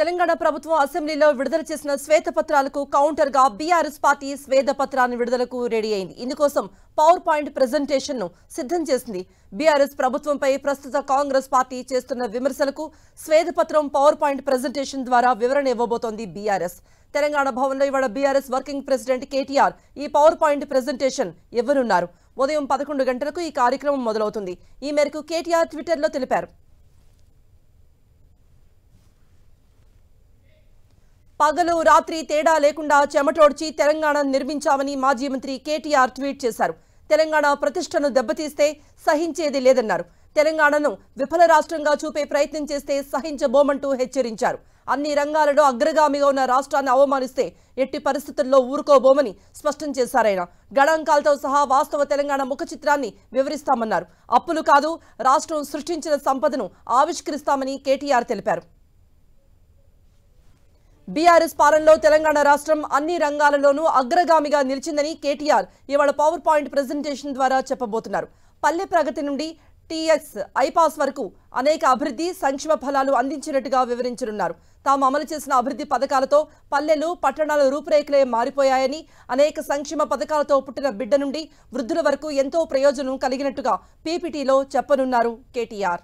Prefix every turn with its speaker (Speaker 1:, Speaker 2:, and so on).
Speaker 1: తెలంగాణ ప్రభుత్వం అసెంబ్లీలో విడుదల చేసిన శ్వేతపత్రాలకు కౌంటర్గా బీఆర్ఎస్ పార్టీ శ్వేతపత్రాన్ని విడుదలకు రెడీ అయింది ఇందుకోసం పవర్ పాయింట్ ను సిద్ధం చేసింది బీఆర్ఎస్ ప్రభుత్వంపై ప్రస్తుత కాంగ్రెస్ పార్టీ చేస్తున్న విమర్శలకు శ్వేతపత్రం పవర్ పాయింట్ ప్రజెంటేషన్ ద్వారా వివరణ ఇవ్వబోతోంది బీఆర్ఎస్ తెలంగాణ భవన్లో ఇవాళ బీఆర్ఎస్ వర్కింగ్ ప్రెసిడెంట్ కేటీఆర్ ఈ పవర్ పాయింట్ ప్రజెంటేషన్ ఇవ్వనున్నారు ఉదయం పదకొండు గంటలకు ఈ కార్యక్రమం మొదలవుతుంది ఈ మేరకు కేటీఆర్ ట్విట్టర్లో తెలిపారు పగలు రాత్రి తేడా లేకుండా చెమటోడ్చి తెలంగాణ నిర్మించామని మాజీ మంత్రి కేటీఆర్ ట్వీట్ చేశారు తెలంగాణ ప్రతిష్టను దెబ్బతీస్తే సహించేది లేదన్నారు తెలంగాణను విఫల రాష్ట్రంగా చూపే ప్రయత్నం చేస్తే సహించబోమంటూ హెచ్చరించారు అన్ని రంగాలలో అగ్రగామిగా ఉన్న రాష్ట్రాన్ని అవమానిస్తే ఎట్టి పరిస్థితుల్లో ఊరుకోబోమని స్పష్టం చేశారాయన గణాంకాలతో సహా వాస్తవ తెలంగాణ ముఖ చిత్రాన్ని వివరిస్తామన్నారు అప్పులు కాదు రాష్ట్రం సృష్టించిన సంపదను ఆవిష్కరిస్తామని కేటీఆర్ తెలిపారు బీఆర్ఎస్ పాలనలో తెలంగాణ రాష్ట్రం అన్ని రంగాలలోనూ అగ్రగామిగా నిలిచిందని కేటీఆర్ ఇవాళ పవర్ పాయింట్ ప్రజెంటేషన్ ద్వారా చెప్పబోతున్నారు పల్లె ప్రగతి నుండి టీఎస్ ఐపాస్ వరకు అనేక అభివృద్ధి సంక్షేమ ఫలాలు అందించినట్టుగా వివరించనున్నారు తాము అమలు చేసిన అభివృద్ధి పథకాలతో పల్లెలు పట్టణాల రూపురేఖలే మారిపోయాయని అనేక సంక్షేమ పథకాలతో పుట్టిన బిడ్డ నుండి వృద్ధుల వరకు ఎంతో ప్రయోజనం కలిగినట్టుగా పీపీటీలో చెప్పనున్నారు కేటీఆర్